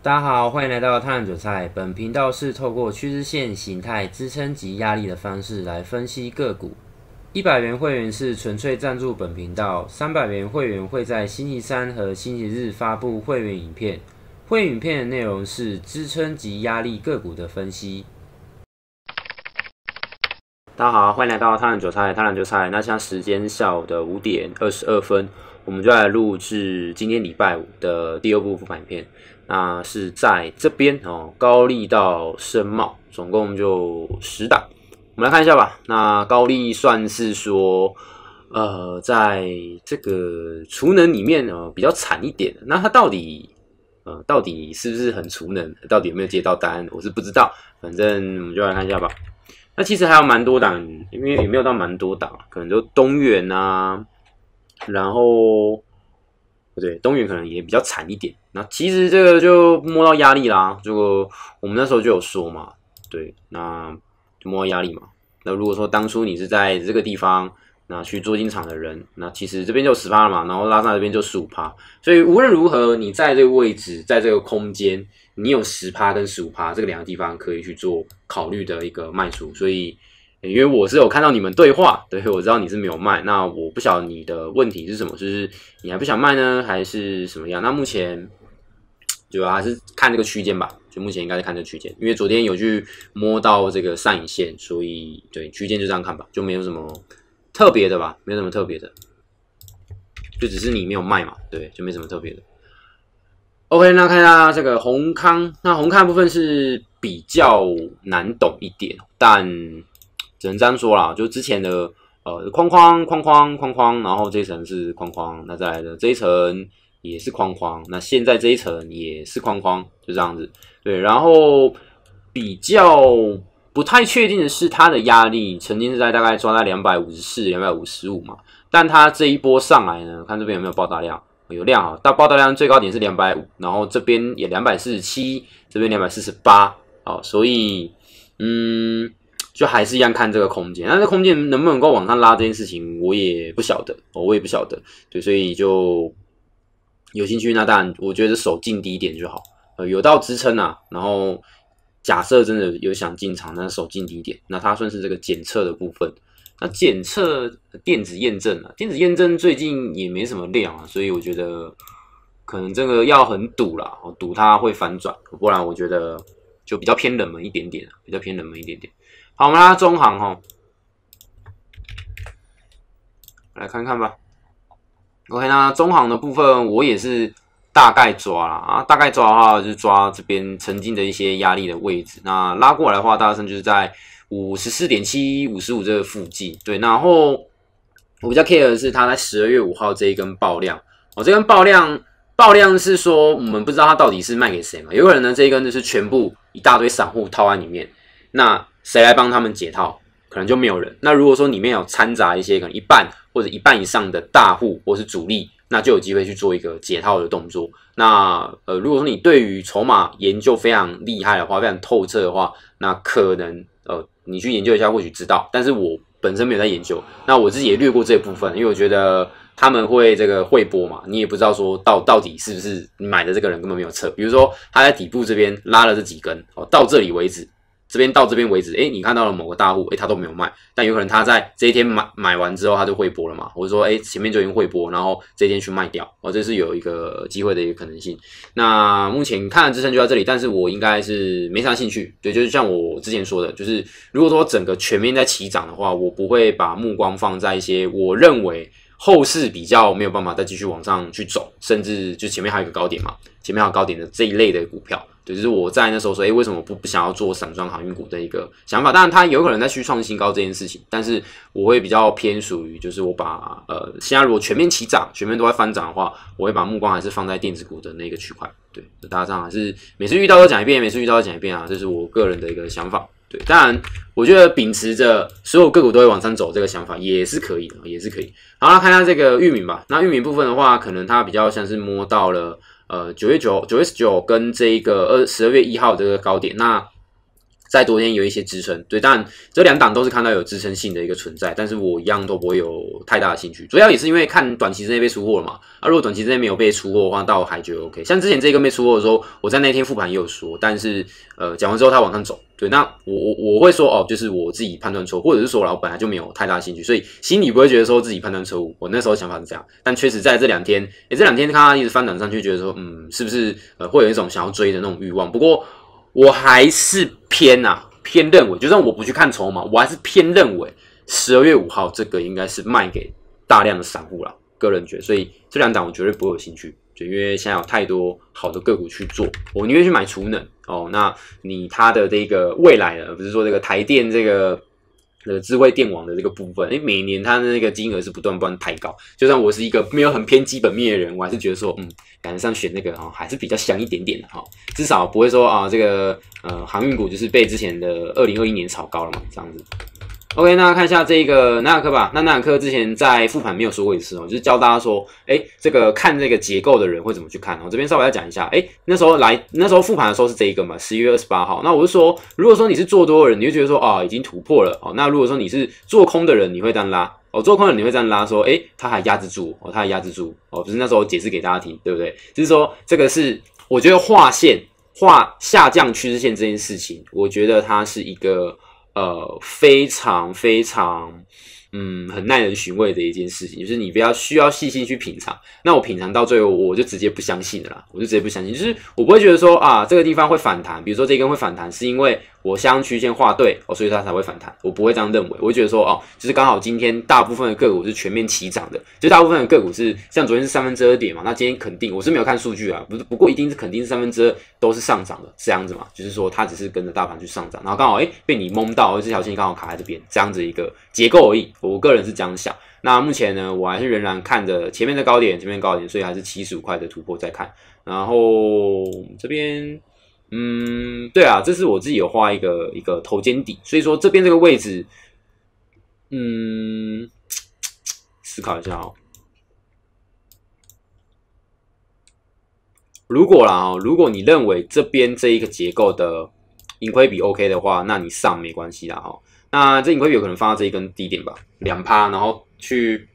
大家好，欢迎来到探婪韭菜。本频道是透过趋势线形态、支撑及压力的方式来分析个股。一百元会员是纯粹赞助本频道，三百元会员会在星期三和星期日发布会员影片。会影片的内容是支撑及压力个股的分析。大家好，欢迎来到探婪韭菜。探婪韭菜，那现在时间下午的五点二十二分，我们就来录制今天礼拜五的第二部副版片。那是在这边哦，高丽到申茂，总共就十档，我们来看一下吧。那高丽算是说，呃，在这个储能里面呃比较惨一点。那它到底呃到底是不是很储能？到底有没有接到单？我是不知道。反正我们就来看一下吧。那其实还有蛮多档，因为也没有到蛮多档，可能就东岳呐，然后。对，东远可能也比较惨一点。那其实这个就摸到压力啦。就我们那时候就有说嘛，对，那就摸到压力嘛。那如果说当初你是在这个地方，那去做金场的人，那其实这边就十趴了嘛，然后拉萨这边就十五趴。所以无论如何，你在这个位置，在这个空间，你有十趴跟十五趴这个两个地方可以去做考虑的一个卖出。所以。因为我是有看到你们对话，对，我知道你是没有卖，那我不晓得你的问题是什么，就是你还不想卖呢，还是什么样？那目前主要还是看这个区间吧，就目前应该是看这个区间，因为昨天有去摸到这个上影线，所以对区间就这样看吧，就没有什么特别的吧，没有什么特别的，就只是你没有卖嘛，对，就没什么特别的。OK，那看一下这个红康，那红康部分是比较难懂一点，但只能这样说啦，就之前的呃框框框框框框，然后这一层是框框，那再来的这一层也是框框，那现在这一层也是框框，就这样子。对，然后比较不太确定的是它的压力曾经是在大概抓在两百五十四、两百五十五嘛，但它这一波上来呢，看这边有没有爆大量，有量啊，到爆大量最高点是两百五，然后这边也两百四十七，这边两百四十八，好，所以嗯。就还是一样看这个空间，那这空间能不能够往上拉这件事情，我也不晓得我也不晓得。对，所以就有兴趣那当然，我觉得手进低点就好。呃，有到支撑呐，然后假设真的有想进场，那手进低点，那它算是这个检测的部分。那检测电子验证啊，电子验证最近也没什么量啊，所以我觉得可能这个要很赌啦，赌它会反转，不然我觉得就比较偏冷门一点点啊，比较偏冷门一点点。好，我们拉中行哈，来看看吧。OK，那中行的部分我也是大概抓了啊，大概抓的话就是抓这边曾经的一些压力的位置。那拉过来的话，大概就是在五十四点七、五十五这个附近。对，然后我比较 care 的是它在十二月五号这一根爆量，我这根爆量爆量是说我们不知道它到底是卖给谁嘛？有可能呢，这一根就是全部一大堆散户套在里面，那。谁来帮他们解套，可能就没有人。那如果说里面有掺杂一些可能一半或者一半以上的大户或是主力，那就有机会去做一个解套的动作。那呃，如果说你对于筹码研究非常厉害的话，非常透彻的话，那可能呃，你去研究一下或许知道。但是我本身没有在研究，那我自己也略过这部分，因为我觉得他们会这个会播嘛，你也不知道说到到底是不是你买的这个人根本没有撤。比如说他在底部这边拉了这几根哦，到这里为止。这边到这边为止，哎，你看到了某个大户，哎，他都没有卖，但有可能他在这一天买买完之后，他就会播了嘛？我是说，哎，前面就已经会播，然后这一天去卖掉，哦，这是有一个机会的一个可能性。那目前看的支撑就到这里，但是我应该是没啥兴趣，对，就是像我之前说的，就是如果说整个全面在起涨的话，我不会把目光放在一些我认为后市比较没有办法再继续往上去走，甚至就前面还有一个高点嘛，前面有高点的这一类的股票。就是我在那时候说，哎，为什么不不想要做散装航运股的一个想法？当然，它有可能在去创新高这件事情，但是我会比较偏属于，就是我把呃，现在如果全面起涨，全面都在翻涨的话，我会把目光还是放在电子股的那个区块。对，大家这样，是每次遇到都讲一遍，每次遇到都讲一遍啊，这是我个人的一个想法。对，当然，我觉得秉持着所有个股都会往上走这个想法也是可以的，也是可以。好，那看一下这个玉米吧。那玉米部分的话，可能它比较像是摸到了。呃，九月九九月九跟这个二十二月一号这个高点，那在昨天有一些支撑，对，但这两档都是看到有支撑性的一个存在，但是我一样都不会有太大的兴趣，主要也是因为看短期之内被出货了嘛。啊，如果短期之内没有被出货的话，倒还觉得 OK。像之前这个被出货的时候，我在那天复盘也有说，但是呃，讲完之后它往上走。对，那我我我会说哦，就是我自己判断错，或者是说，我本来就没有太大兴趣，所以心里不会觉得说自己判断错误。我那时候想法是这样，但确实在这两天，诶，这两天看他一直翻转上去，觉得说，嗯，是不是呃会有一种想要追的那种欲望？不过我还是偏呐，偏认为，就算我不去看筹码，我还是偏认为十二月五号这个应该是卖给大量的散户了，个人觉，得，所以这两档我绝对不会有兴趣。就因为现在有太多好的个股去做，我宁愿去买储能哦。那你它的这个未来呢，不是说这个台电这个呃智慧电网的这个部分，哎，每年它的那个金额是不断不断抬高。就算我是一个没有很偏基本面的人，我还是觉得说，嗯，赶上选那个啊，还是比较香一点点的哈。至少不会说啊，这个呃航运股就是被之前的二零二一年炒高了嘛，这样子。OK，那看一下这个纳克科吧。那纳克科之前在复盘没有说过一次哦，就是教大家说，哎，这个看这个结构的人会怎么去看哦。这边稍微要讲一下，哎，那时候来那时候复盘的时候是这一个嘛，十一月二十八号。那我是说，如果说你是做多的人，你就觉得说，哦，已经突破了哦。那如果说你是做空的人，你会这样拉哦，做空的人你会这样拉，说，哎，他还压制住哦，他还压制住哦。不是那时候解释给大家听，对不对？就是说这个是我觉得画线画下降趋势线这件事情，我觉得它是一个。呃，非常非常。嗯，很耐人寻味的一件事情，就是你比较需要细心去品尝。那我品尝到最后，我就直接不相信了啦，我就直接不相信。就是我不会觉得说啊，这个地方会反弹，比如说这一根会反弹，是因为我相曲线画对哦，所以它才会反弹。我不会这样认为，我会觉得说哦，就是刚好今天大部分的个股是全面齐涨的，就大部分的个股是像昨天是三分之二点嘛，那今天肯定我是没有看数据啊，不是，不过一定是肯定是三分之二都是上涨的这样子嘛，就是说它只是跟着大盘去上涨，然后刚好哎被你蒙到这条线刚好卡在这边这样子一个结构而已。我个人是这样想，那目前呢，我还是仍然看着前面的高点，前面高点，所以还是七十五块的突破再看。然后这边，嗯，对啊，这是我自己有画一个一个头肩底，所以说这边这个位置，嗯，思考一下哦。如果啦哦，如果你认为这边这一个结构的盈亏比 OK 的话，那你上没关系啦哈。那这盈亏比有可能放到这一根低点吧，两趴，然后去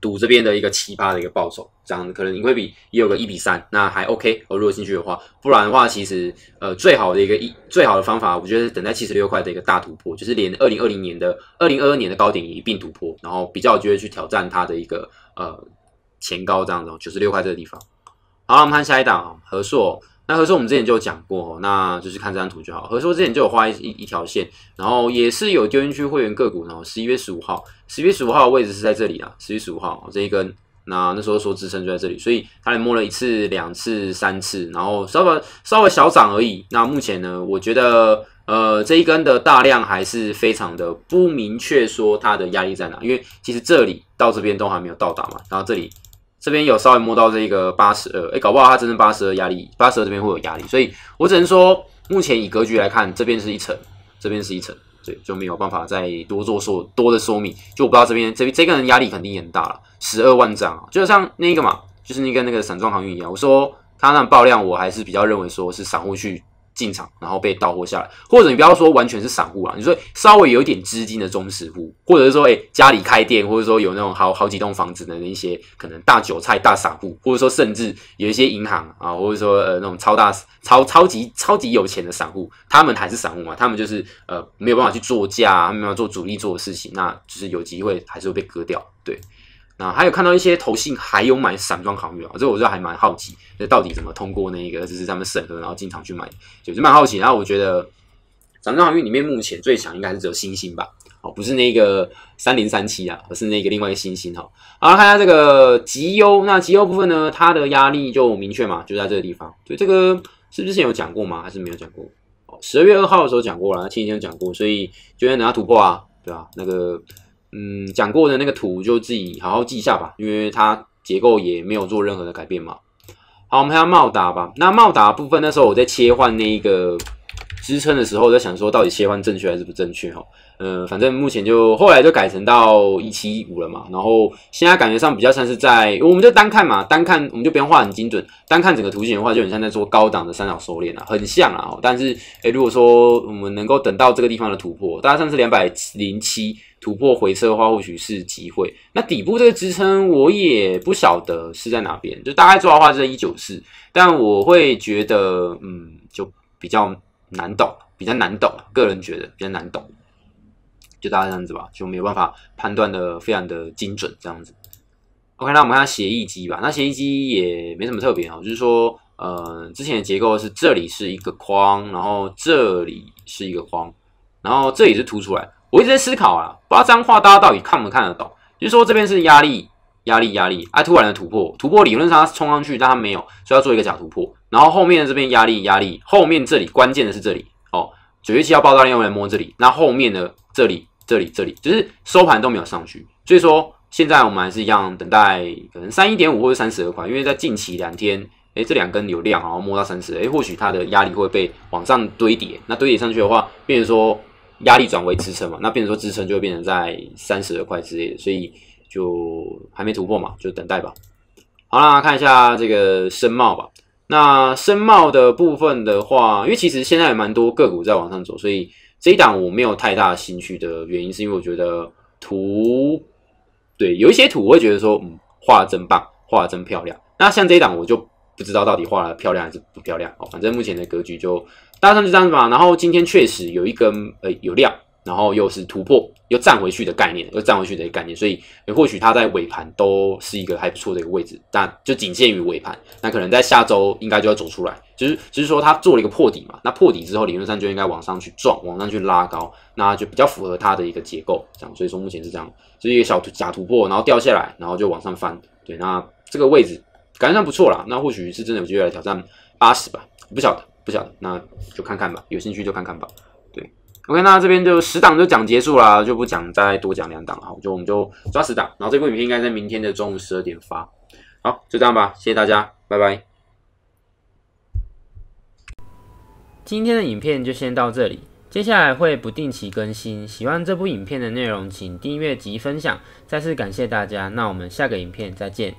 赌这边的一个七趴的一个报酬，这样子可能盈亏比也有个一比三，那还 OK。我如果进去的话，不然的话，其实呃最好的一个一最好的方法，我觉得是等待七十六块的一个大突破，就是连二零二零年的、二零二二年的高点一并突破，然后比较就得去挑战它的一个呃前高这样子，九十六块这个地方。好，我们看下一档啊，和硕。那合说我们之前就有讲过，那就是看这张图就好。合说之前就有画一一一条线，然后也是有丢进去会员个股。然后十一月十五号，十一月十五号的位置是在这里啊。十一月十五号这一根，那那时候说支撑就在这里，所以他也摸了一次、两次、三次，然后稍微稍微小涨而已。那目前呢，我觉得呃这一根的大量还是非常的不明确，说它的压力在哪？因为其实这里到这边都还没有到达嘛，然后这里。这边有稍微摸到这个八十二，哎，搞不好它真的八十二压力，八十这边会有压力，所以我只能说，目前以格局来看，这边是一层，这边是一层，所以就没有办法再多做说多的说明。就我不知道这边，这边这个人压力肯定很大了，十二万张啊，就像那个嘛，就是那个那个散装航运一样，我说他那爆量，我还是比较认为说是散户去。进场，然后被倒货下来，或者你不要说完全是散户啊，你说稍微有一点资金的忠实户，或者是说，哎，家里开店，或者说有那种好好几栋房子的那些可能大韭菜、大散户，或者说甚至有一些银行啊，或者说呃那种超大、超超级、超级有钱的散户，他们还是散户嘛，他们就是呃没有办法去做价，他们要做主力做的事情，那就是有机会还是会被割掉，对。那还有看到一些投信还有买散装航运啊，这我就还蛮好奇，那到底怎么通过那个，就是他们审核，然后进场去买，就是蛮好奇。然后我觉得，散装航运里面目前最强应该是只有星星吧，哦，不是那个三零三七啊，而是那个另外一个星星哈。好看一下这个极优，那极优部分呢，它的压力就明确嘛，就在这个地方。所以这个是不是有讲过吗？还是没有讲过？哦，十二月二号的时候讲过了，前几天讲过，所以就要等它突破啊，对吧？那个。嗯，讲过的那个图就自己好好记下吧，因为它结构也没有做任何的改变嘛。好，我们看下茂打吧。那茂打部分那时候，我在切换那一个。支撑的时候在想说，到底切换正确还是不正确哈？嗯，反正目前就后来就改成到一七一五了嘛。然后现在感觉上比较像是在，我们就单看嘛，单看我们就不用画很精准，单看整个图形的话，就很像在做高档的三角收敛啊，很像啊。但是，哎，如果说我们能够等到这个地方的突破，大家上次两百零七突破回撤的话，或许是机会。那底部这个支撑我也不晓得是在哪边，就大概做的话是在一九四，但我会觉得，嗯，就比较。难懂，比较难懂，个人觉得比较难懂，就大概这样子吧，就没有办法判断的非常的精准，这样子。OK，那我们看协议机吧，那协议机也没什么特别哦，就是说，呃，之前的结构是这里是一个框，然后这里是一个框，然后这里是凸出来。我一直在思考啊，不知道这张画大家到底看不看得懂？就是说这边是压力。压力压力，啊，突然的突破突破，理论上它冲上去，但它没有，所以要做一个假突破。然后后面这边压力压力，后面这里关键的是这里哦，九月七号爆炸量用来摸这里，那后面的这里这里这里，就是收盘都没有上去，所以说现在我们还是一样等待，可能三一点五或者三十二块，因为在近期两天，哎，这两根有量，然后摸到三十二，哎，或许它的压力会被往上堆叠，那堆叠上去的话，变成说压力转为支撑嘛，那变成说支撑就会变成在三十二块之类的，所以。就还没突破嘛，就等待吧。好啦，看一下这个深茂吧。那深茂的部分的话，因为其实现在蛮多个股在往上走，所以这一档我没有太大兴趣的原因，是因为我觉得图，对，有一些图我会觉得说，嗯，画的真棒，画的真漂亮。那像这一档，我就不知道到底画的漂亮还是不漂亮。哦，反正目前的格局就大致就这样子吧。然后今天确实有一根，呃，有量。然后又是突破，又站回去的概念，又站回去的一个概念，所以也或许它在尾盘都是一个还不错的一个位置，但就仅限于尾盘，那可能在下周应该就要走出来，就是就是说它做了一个破底嘛，那破底之后理论上就应该往上去撞，往上去拉高，那就比较符合它的一个结构，这样，所以说目前是这样，是一个小假突破，然后掉下来，然后就往上翻，对，那这个位置感觉上不错啦，那或许是真的有机会来挑战八十吧，不晓得，不晓得，那就看看吧，有兴趣就看看吧。OK，那这边就十档就讲结束了，就不讲再多讲两档哈，就我们就抓十档，然后这部影片应该在明天的中午十二点发，好，就这样吧，谢谢大家，拜拜。今天的影片就先到这里，接下来会不定期更新，喜欢这部影片的内容，请订阅及分享，再次感谢大家，那我们下个影片再见。